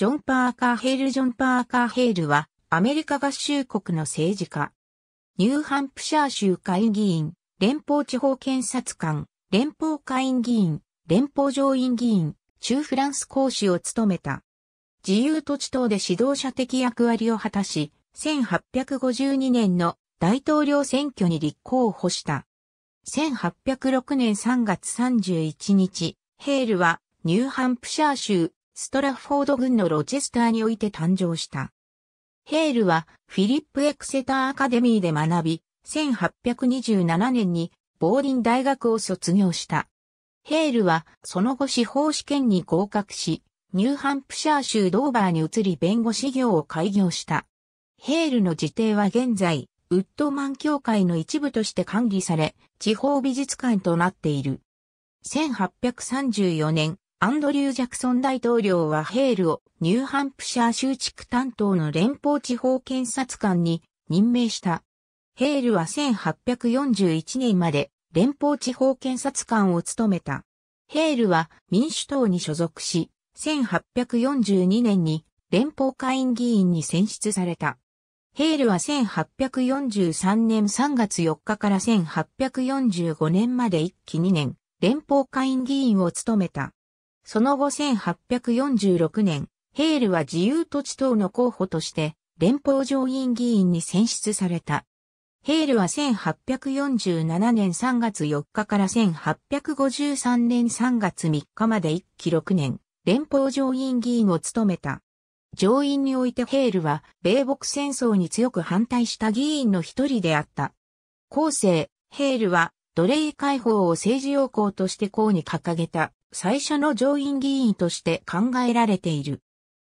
ジョン・パーカー・ヘイル・ジョン・パーカー・ヘイルは、アメリカ合衆国の政治家。ニューハンプシャー州会議員、連邦地方検察官、連邦下院議員、連邦上院議員、中フランス公使を務めた。自由土地等で指導者的役割を果たし、1852年の大統領選挙に立候補した。1806年3月31日、ヘールはニューハンプシャー州ストラフォード郡のロチェスターにおいて誕生した。ヘールはフィリップ・エクセター・アカデミーで学び、1827年にボーリン大学を卒業した。ヘールはその後司法試験に合格し、ニューハンプシャー州ドーバーに移り弁護士業を開業した。ヘールの自邸は現在、ウッドマン協会の一部として管理され、地方美術館となっている。1834年、アンドリュー・ジャクソン大統領はヘールをニューハンプシャー州地区担当の連邦地方検察官に任命した。ヘールは1841年まで連邦地方検察官を務めた。ヘールは民主党に所属し、1842年に連邦会員議員に選出された。ヘールは1843年3月4日から1845年まで一期2年、連邦会員議員を務めた。その後1846年、ヘールは自由土地党の候補として連邦上院議員に選出された。ヘールは1847年3月4日から1853年3月3日まで1期6年、連邦上院議員を務めた。上院においてヘールは米国戦争に強く反対した議員の一人であった。後世、ヘールは奴隷解放を政治要項として項に掲げた最初の上院議員として考えられている。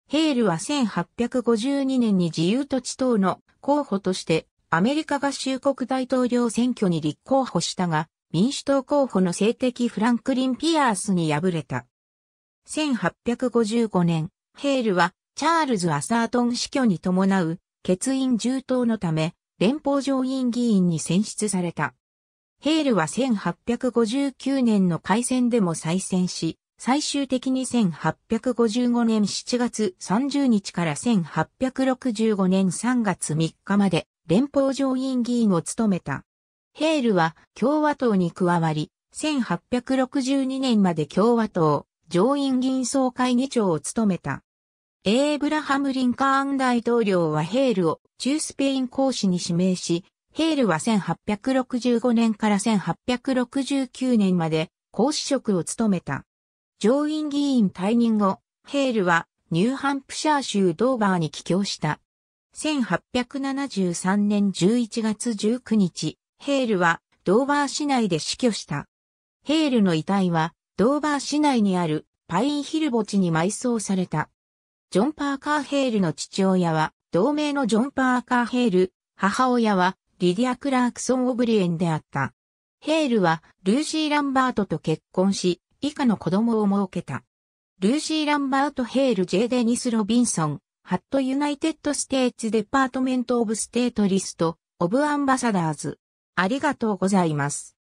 ヘールは1852年に自由土地等の候補としてアメリカ合衆国大統領選挙に立候補したが、民主党候補の政敵フランクリン・ピアースに敗れた。1855年、ヘールはチャールズ・アサートン死去に伴う欠員重党のため連邦上院議員に選出された。ヘールは1859年の改戦でも再戦し、最終的に1855年7月30日から1865年3月3日まで連邦上院議員を務めた。ヘールは共和党に加わり、1862年まで共和党上院議員総会議長を務めた。エイブラハム・リンカーン大統領はヘールを中スペイン公使に指名し、ヘールは1865年から1869年まで公師職を務めた。上院議員退任後、ヘールはニューハンプシャー州ドーバーに帰郷した。1873年11月19日、ヘールはドーバー市内で死去した。ヘールの遺体はドーバー市内にあるパインヒル墓地に埋葬された。ジョン・パーカー・ヘールの父親は同名のジョン・パーカー・ヘール、母親はリディア・クラークソン・オブリエンであった。ヘールはルーシー・ランバートと結婚し、以下の子供を設けた。ルーシー・ランバート・ヘール・ジェーデニス・ロビンソン、ハット・ユナイテッド・ステーツ・デパートメント・オブ・ステート・リスト、オブ・アンバサダーズ。ありがとうございます。